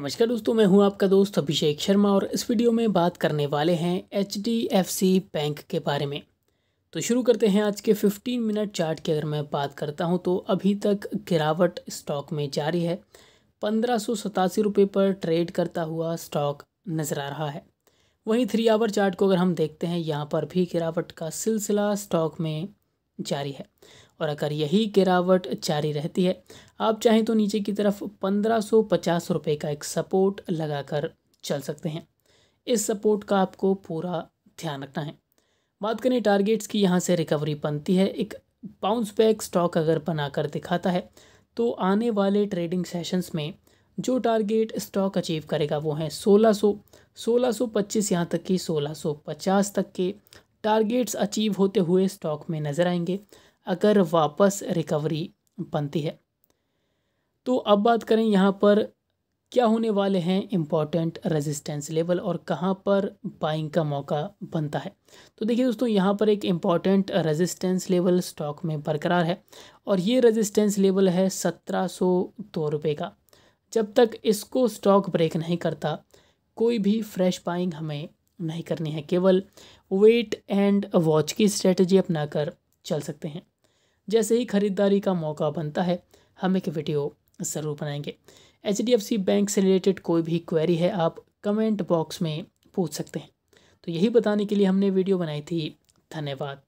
नमस्कार दोस्तों मैं हूं आपका दोस्त अभिषेक शर्मा और इस वीडियो में बात करने वाले हैं एच बैंक के बारे में तो शुरू करते हैं आज के 15 मिनट चार्ट की अगर मैं बात करता हूं तो अभी तक गिरावट स्टॉक में जारी है पंद्रह सौ रुपये पर ट्रेड करता हुआ स्टॉक नज़र आ रहा है वहीं थ्री आवर चार्ट को अगर हम देखते हैं यहाँ पर भी गिरावट का सिलसिला स्टॉक में जारी है और अगर यही गिरावट जारी रहती है आप चाहें तो नीचे की तरफ पंद्रह सौ पचास रुपये का एक सपोर्ट लगाकर चल सकते हैं इस सपोर्ट का आपको पूरा ध्यान रखना है बात करें टारगेट्स की यहाँ से रिकवरी बनती है एक बाउंस बैक स्टॉक अगर बनाकर दिखाता है तो आने वाले ट्रेडिंग सेशंस में जो टारगेट स्टॉक अचीव करेगा वो है 1600 1625 यहाँ तक कि 1650 तक के टारगेट्स अचीव होते हुए स्टॉक में नज़र आएंगे अगर वापस रिकवरी बनती है तो अब बात करें यहाँ पर क्या होने वाले हैं इम्पॉर्टेंट रेजिस्टेंस लेवल और कहाँ पर बाइंग का मौका बनता है तो देखिए दोस्तों यहाँ पर एक इम्पॉर्टेंट रेजिस्टेंस लेवल स्टॉक में बरकरार है और ये रेजिस्टेंस लेवल है सत्रह सौ दो रुपये का जब तक इसको स्टॉक ब्रेक नहीं करता कोई भी फ्रेश बाइंग हमें नहीं करनी है केवल वेट एंड वॉच की स्ट्रेटजी अपनाकर चल सकते हैं जैसे ही खरीदारी का मौका बनता है हम एक वीडियो ज़रूर बनाएंगे H D F C bank से रिलेटेड कोई भी क्वेरी है आप कमेंट बॉक्स में पूछ सकते हैं तो यही बताने के लिए हमने वीडियो बनाई थी धन्यवाद